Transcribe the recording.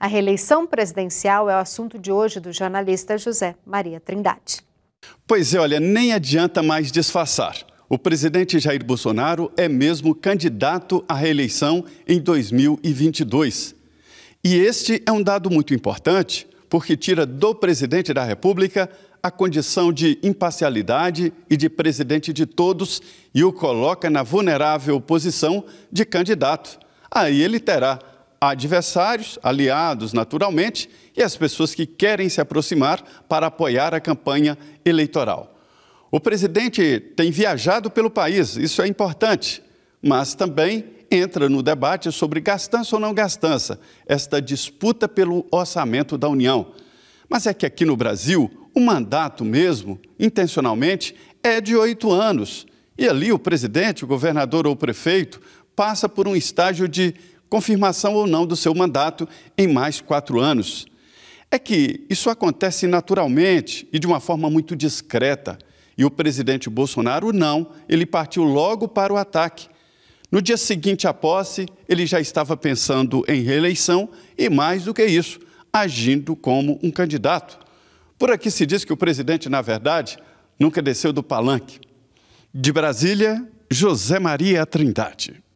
A reeleição presidencial é o assunto de hoje do jornalista José Maria Trindade. Pois é, olha, nem adianta mais disfarçar. O presidente Jair Bolsonaro é mesmo candidato à reeleição em 2022. E este é um dado muito importante, porque tira do presidente da República a condição de imparcialidade e de presidente de todos e o coloca na vulnerável posição de candidato. Aí ele terá adversários, aliados naturalmente, e as pessoas que querem se aproximar para apoiar a campanha eleitoral. O presidente tem viajado pelo país, isso é importante, mas também entra no debate sobre gastança ou não gastança, esta disputa pelo orçamento da União. Mas é que aqui no Brasil, o mandato mesmo, intencionalmente, é de oito anos. E ali o presidente, o governador ou o prefeito passa por um estágio de confirmação ou não do seu mandato em mais quatro anos. É que isso acontece naturalmente e de uma forma muito discreta. E o presidente Bolsonaro não, ele partiu logo para o ataque. No dia seguinte à posse, ele já estava pensando em reeleição e, mais do que isso, agindo como um candidato. Por aqui se diz que o presidente, na verdade, nunca desceu do palanque. De Brasília, José Maria Trindade.